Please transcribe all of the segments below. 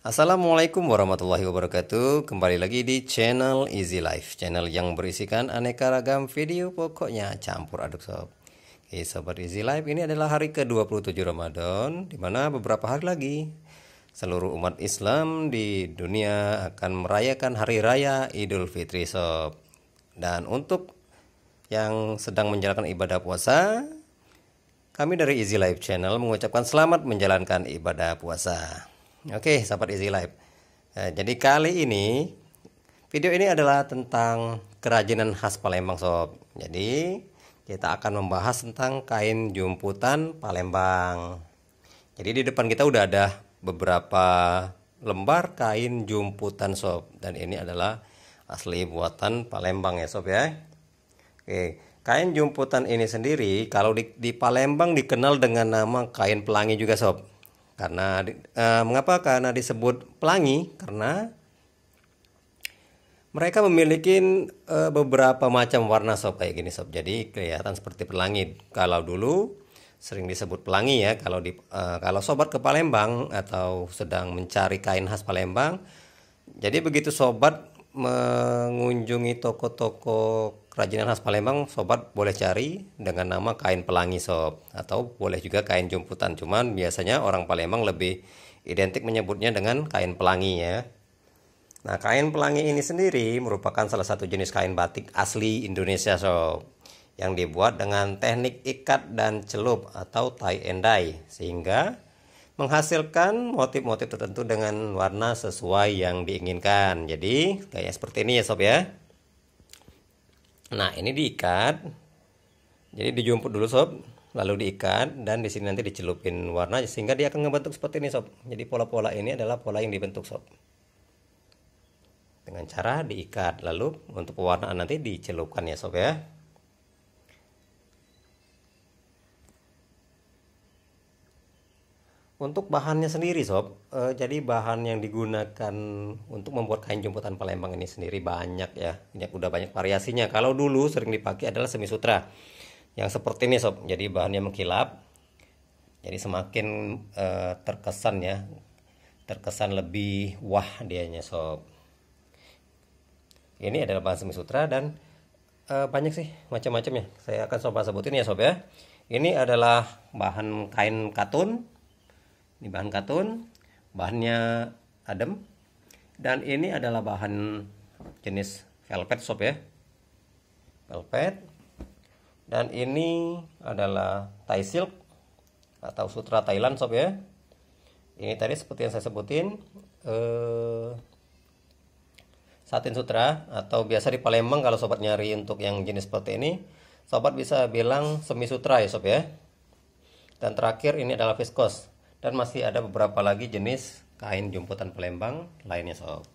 Assalamualaikum warahmatullahi wabarakatuh Kembali lagi di channel Easy Life Channel yang berisikan aneka ragam video pokoknya campur aduk sob Oke sobat Easy Life ini adalah hari ke-27 Ramadan Dimana beberapa hari lagi Seluruh umat Islam di dunia akan merayakan hari raya Idul Fitri sob Dan untuk yang sedang menjalankan ibadah puasa kami dari Easy Life Channel mengucapkan selamat menjalankan ibadah puasa. Oke, okay, sahabat Easy Life. Nah, jadi kali ini video ini adalah tentang kerajinan khas Palembang, sob. Jadi kita akan membahas tentang kain jumputan Palembang. Jadi di depan kita udah ada beberapa lembar kain jumputan, sob. Dan ini adalah asli buatan Palembang ya, sob ya. Oke, kain jumputan ini sendiri kalau di, di Palembang dikenal dengan nama kain pelangi juga, sob. Karena uh, mengapa? Karena disebut pelangi karena mereka memiliki uh, beberapa macam warna sob kayak gini sob. Jadi kelihatan seperti pelangi. Kalau dulu sering disebut pelangi ya kalau di uh, kalau sobat ke Palembang atau sedang mencari kain khas Palembang. Jadi begitu sobat mengunjungi toko-toko kerajinan khas Palembang sobat boleh cari dengan nama kain pelangi sob atau boleh juga kain jumputan cuman biasanya orang Palembang lebih identik menyebutnya dengan kain pelangi ya. Nah kain pelangi ini sendiri merupakan salah satu jenis kain batik asli Indonesia sob yang dibuat dengan teknik ikat dan celup atau tie and dye sehingga menghasilkan motif-motif tertentu dengan warna sesuai yang diinginkan. Jadi kayak seperti ini ya sob ya. Nah, ini diikat. Jadi dijumput dulu sob, lalu diikat dan di sini nanti dicelupin warna sehingga dia akan ngebentuk seperti ini sob. Jadi pola-pola ini adalah pola yang dibentuk sob. Dengan cara diikat, lalu untuk pewarnaan nanti dicelupkan ya sob ya. Untuk bahannya sendiri sob, e, jadi bahan yang digunakan untuk membuat kain jemputan Palembang ini sendiri banyak ya, Ini udah banyak variasinya. Kalau dulu sering dipakai adalah semi sutra, yang seperti ini sob. Jadi bahannya mengkilap, jadi semakin e, terkesan ya, terkesan lebih wah dianya sob. Ini adalah bahan semi sutra dan e, banyak sih macam macam ya. Saya akan coba sebutin ya sob ya. Ini adalah bahan kain katun ini bahan katun, bahannya adem. Dan ini adalah bahan jenis velvet sob ya. Velvet. Dan ini adalah Thai silk atau sutra Thailand sob ya. Ini tadi seperti yang saya sebutin eh satin sutra atau biasa di Palembang kalau sobat nyari untuk yang jenis seperti ini sobat bisa bilang semi sutra ya sob ya dan terakhir ini adalah viscose dan masih ada beberapa lagi jenis kain jemputan Palembang lainnya sob.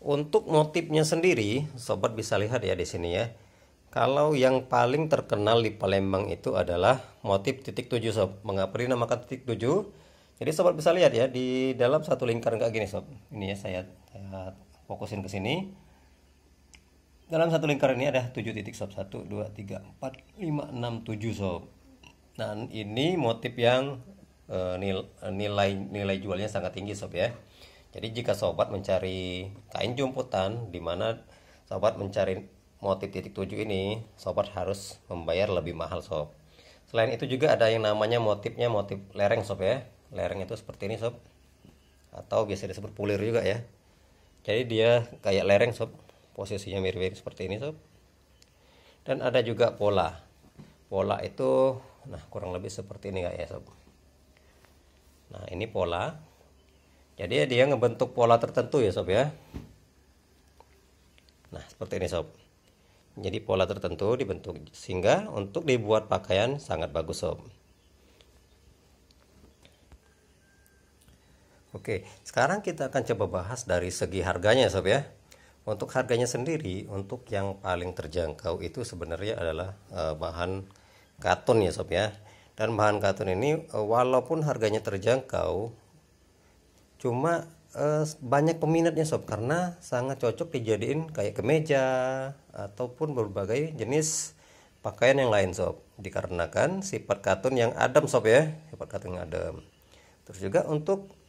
Untuk motifnya sendiri, sobat bisa lihat ya di sini ya. Kalau yang paling terkenal di Palembang itu adalah motif titik 7 sob. Mengapa dinamakan titik 7? Jadi sobat bisa lihat ya di dalam satu lingkaran kayak gini sob. Ini ya saya, saya fokusin ke sini dalam satu lingkar ini ada 7 titik sob 1 2 3 4 5 6 7 sob nah ini motif yang uh, nilai nilai jualnya sangat tinggi sob ya jadi jika sobat mencari kain jumputan di mana sobat mencari motif titik 7 ini sobat harus membayar lebih mahal sob selain itu juga ada yang namanya motifnya motif lereng sob ya lereng itu seperti ini sob atau biasa disebut pulir juga ya jadi dia kayak lereng sob posisinya mirip-mirip seperti ini sob dan ada juga pola pola itu nah kurang lebih seperti ini ya sob nah ini pola jadi dia ngebentuk pola tertentu ya sob ya nah seperti ini sob jadi pola tertentu dibentuk sehingga untuk dibuat pakaian sangat bagus sob Oke, sekarang kita akan coba bahas dari segi harganya sob ya. Untuk harganya sendiri, untuk yang paling terjangkau itu sebenarnya adalah uh, bahan katun ya sob ya. Dan bahan katun ini uh, walaupun harganya terjangkau, cuma uh, banyak peminatnya sob karena sangat cocok dijadiin kayak kemeja ataupun berbagai jenis pakaian yang lain sob. Dikarenakan sifat katun yang adem sob ya, sifat katun yang adem. Terus juga untuk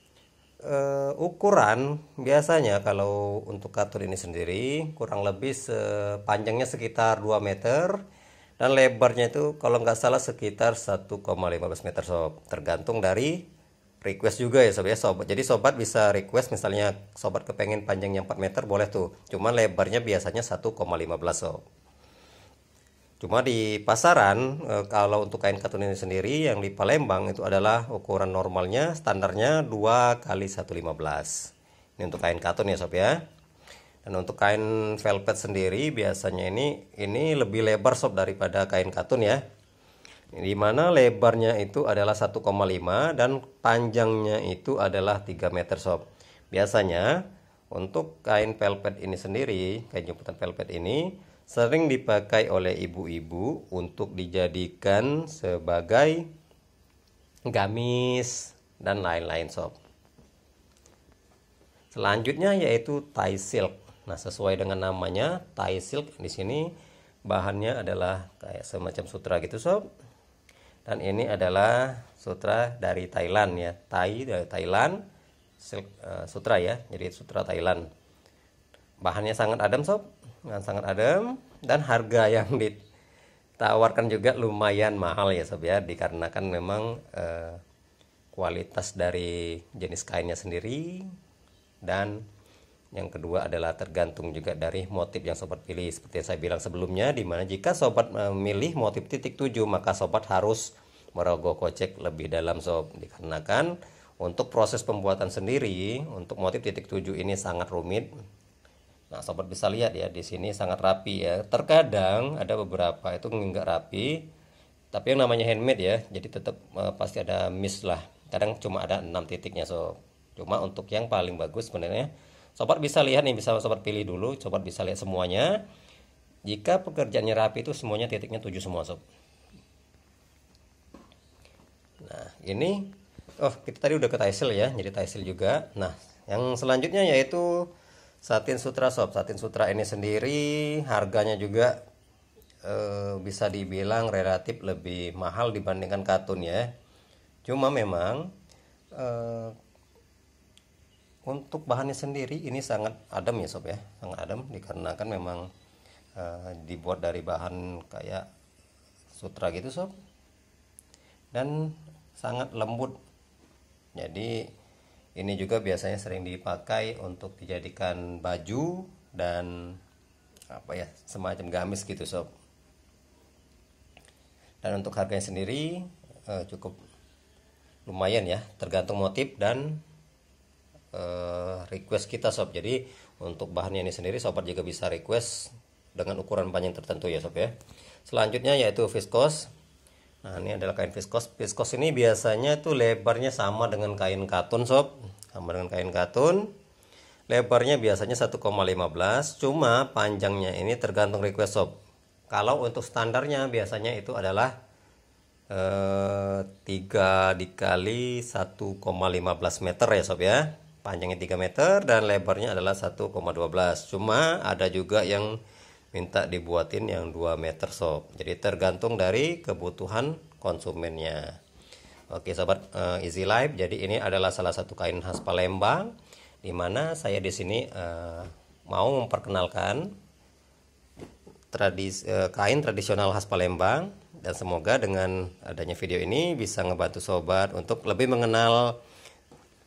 uh, ukuran biasanya kalau untuk katur ini sendiri kurang lebih panjangnya sekitar 2 meter dan lebarnya itu kalau nggak salah sekitar 1,15 meter sob tergantung dari request juga ya sob ya sobat jadi sobat bisa request misalnya sobat kepengen panjangnya 4 meter boleh tuh cuman lebarnya biasanya 1,15 sob Cuma di pasaran eh, kalau untuk kain katun ini sendiri yang di Palembang itu adalah ukuran normalnya standarnya 2 kali 115. Ini untuk kain katun ya sob ya. Dan untuk kain velvet sendiri biasanya ini ini lebih lebar sob daripada kain katun ya. Di mana lebarnya itu adalah 1,5 dan panjangnya itu adalah 3 meter sob. Biasanya untuk kain velvet ini sendiri, kain jemputan velvet ini sering dipakai oleh ibu-ibu untuk dijadikan sebagai gamis dan lain-lain sob. Selanjutnya yaitu Thai silk. Nah, sesuai dengan namanya Thai silk di sini bahannya adalah kayak semacam sutra gitu sob. Dan ini adalah sutra dari Thailand ya, Thai dari Thailand silk uh, sutra ya. Jadi sutra Thailand. Bahannya sangat adem sob, dengan sangat adem dan harga yang ditawarkan juga lumayan mahal ya sob ya dikarenakan memang eh, kualitas dari jenis kainnya sendiri dan yang kedua adalah tergantung juga dari motif yang sobat pilih seperti yang saya bilang sebelumnya dimana jika sobat memilih eh, motif titik 7 maka sobat harus merogoh kocek lebih dalam sob dikarenakan untuk proses pembuatan sendiri untuk motif titik 7 ini sangat rumit Nah, sobat bisa lihat ya di sini sangat rapi ya. Terkadang ada beberapa itu nggak rapi, tapi yang namanya handmade ya, jadi tetap uh, eh, pasti ada miss lah. Kadang cuma ada enam titiknya so. Cuma untuk yang paling bagus sebenarnya, sobat bisa lihat nih, bisa sobat pilih dulu, sobat bisa lihat semuanya. Jika pekerjaannya rapi itu semuanya titiknya 7 semua sob. Nah, ini oh kita tadi udah ke Taisil ya, jadi Taisil juga. Nah, yang selanjutnya yaitu satin sutra sob satin sutra ini sendiri harganya juga e, bisa dibilang relatif lebih mahal dibandingkan katun ya cuma memang e, untuk bahannya sendiri ini sangat adem ya sob ya sangat adem dikarenakan memang e, dibuat dari bahan kayak sutra gitu sob dan sangat lembut jadi ini juga biasanya sering dipakai untuk dijadikan baju dan apa ya semacam gamis gitu sob. Dan untuk harganya sendiri eh, cukup lumayan ya, tergantung motif dan eh, request kita sob. Jadi untuk bahannya ini sendiri sobat juga bisa request dengan ukuran panjang tertentu ya sob ya. Selanjutnya yaitu viskos Nah, ini adalah kain viskos. Viskos ini biasanya itu lebarnya sama dengan kain katun, sob. Sama dengan kain katun. Lebarnya biasanya 1,15, cuma panjangnya ini tergantung request sob. Kalau untuk standarnya biasanya itu adalah eh, 3 dikali 1,15 meter ya sob ya. Panjangnya 3 meter dan lebarnya adalah 1,12. Cuma ada juga yang minta dibuatin yang 2 meter sob jadi tergantung dari kebutuhan konsumennya oke sobat uh, easy life jadi ini adalah salah satu kain khas Palembang dimana saya di sini uh, mau memperkenalkan tradis, uh, kain tradisional khas Palembang dan semoga dengan adanya video ini bisa ngebantu sobat untuk lebih mengenal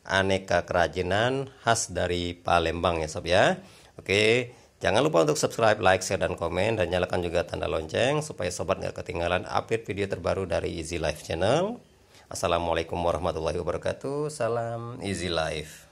aneka kerajinan khas dari Palembang ya sob ya oke Jangan lupa untuk subscribe, like, share, dan komen, dan nyalakan juga tanda lonceng supaya sobat nggak ketinggalan update video terbaru dari Easy Life Channel. Assalamualaikum warahmatullahi wabarakatuh. Salam Easy Life.